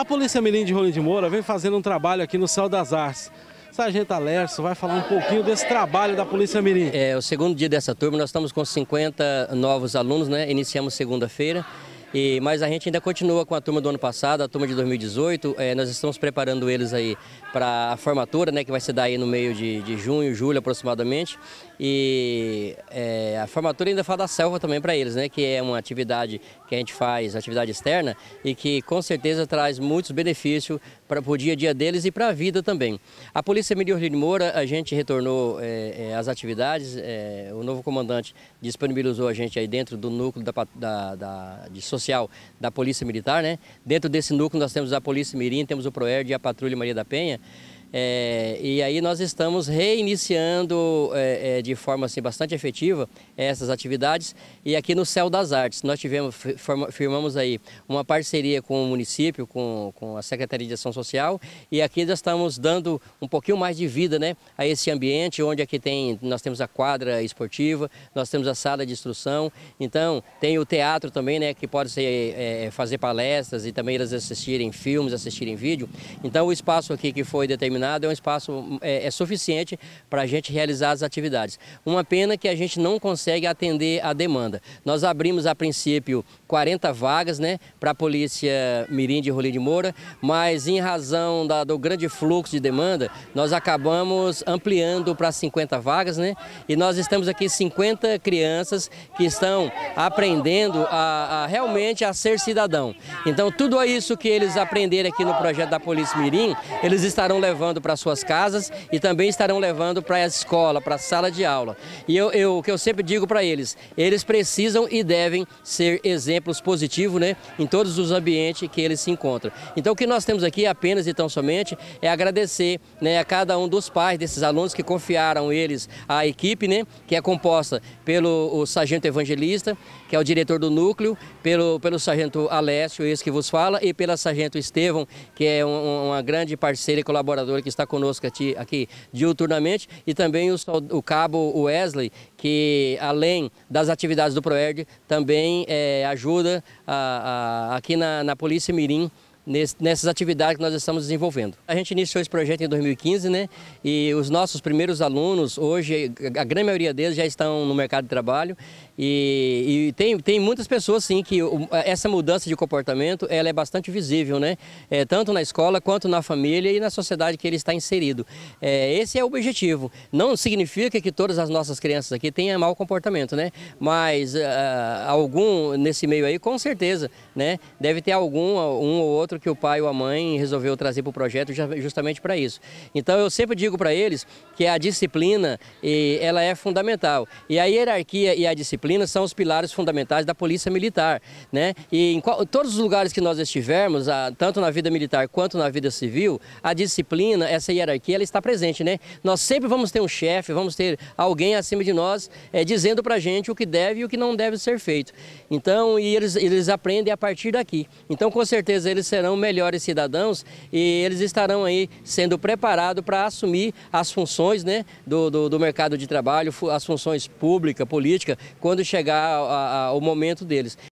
A Polícia Mirim de Rolim de Moura vem fazendo um trabalho aqui no Céu das Artes. Sargento Alércio vai falar um pouquinho desse trabalho da Polícia Mirim. É o segundo dia dessa turma, nós estamos com 50 novos alunos, né? Iniciamos segunda-feira. E, mas a gente ainda continua com a turma do ano passado, a turma de 2018. É, nós estamos preparando eles aí para a formatura, né, que vai ser daí no meio de, de junho, julho aproximadamente. E é, a formatura ainda fala da selva também para eles, né, que é uma atividade que a gente faz, atividade externa, e que com certeza traz muitos benefícios para o dia a dia deles e para a vida também. A Polícia Militar de Moura, a gente retornou é, é, as atividades, é, o novo comandante disponibilizou a gente aí dentro do núcleo da, da, da, de social da Polícia Militar, né? Dentro desse núcleo nós temos a Polícia Mirim, temos o PROERD e a Patrulha Maria da Penha. É, e aí nós estamos reiniciando é, é, de forma assim, bastante efetiva essas atividades. E aqui no Céu das Artes, nós tivemos, firmamos aí uma parceria com o município, com, com a Secretaria de Ação Social, e aqui já estamos dando um pouquinho mais de vida né, a esse ambiente, onde aqui tem, nós temos a quadra esportiva, nós temos a sala de instrução, então tem o teatro também, né, que pode ser, é, é, fazer palestras e também eles assistirem filmes, assistirem vídeo. Então o espaço aqui que foi determinado iluminado, é um espaço hum, é, é suficiente para a gente realizar as atividades. Uma pena que a gente não consegue atender a demanda. Nós abrimos a princípio 40 vagas né, para a Polícia Mirim de Rolim de Moura, mas em razão da, do grande fluxo de demanda, nós acabamos ampliando para 50 vagas né, e nós estamos aqui 50 crianças que estão aprendendo a, a realmente a ser cidadão. Então tudo isso que eles aprenderam aqui no projeto da Polícia Mirim, eles estarão levando levando para suas casas e também estarão levando para a escola, para a sala de aula. E eu, eu, o que eu sempre digo para eles, eles precisam e devem ser exemplos positivos né, em todos os ambientes que eles se encontram. Então o que nós temos aqui apenas e tão somente é agradecer né, a cada um dos pais desses alunos que confiaram eles à equipe, né, que é composta pelo o sargento evangelista, que é o diretor do núcleo, pelo, pelo sargento Alessio, esse que vos fala, e pela sargento Estevão, que é um, uma grande parceira e colaboradora que está conosco aqui, aqui diuturnamente, e também o, o cabo Wesley, que além das atividades do PROERD, também é, ajuda a, a, aqui na, na Polícia Mirim, nessas atividades que nós estamos desenvolvendo. A gente iniciou esse projeto em 2015, né? E os nossos primeiros alunos, hoje, a grande maioria deles já estão no mercado de trabalho. E, e tem, tem muitas pessoas, sim, que essa mudança de comportamento ela é bastante visível, né? É, tanto na escola quanto na família e na sociedade que ele está inserido. É, esse é o objetivo. Não significa que todas as nossas crianças aqui tenham mau comportamento, né? Mas uh, algum nesse meio aí, com certeza, né? Deve ter algum, um ou outro que o pai ou a mãe resolveu trazer para o projeto justamente para isso. Então eu sempre digo para eles que a disciplina ela é fundamental. E a hierarquia e a disciplina são os pilares fundamentais da polícia militar. Né? E em todos os lugares que nós estivermos, tanto na vida militar quanto na vida civil, a disciplina, essa hierarquia, ela está presente. Né? Nós sempre vamos ter um chefe, vamos ter alguém acima de nós é, dizendo para a gente o que deve e o que não deve ser feito. Então, e eles, eles aprendem a partir daqui. Então, com certeza, eles serão serão melhores cidadãos e eles estarão aí sendo preparados para assumir as funções né, do, do, do, mercado de trabalho, as funções pública, política, quando chegar a, a, o momento deles.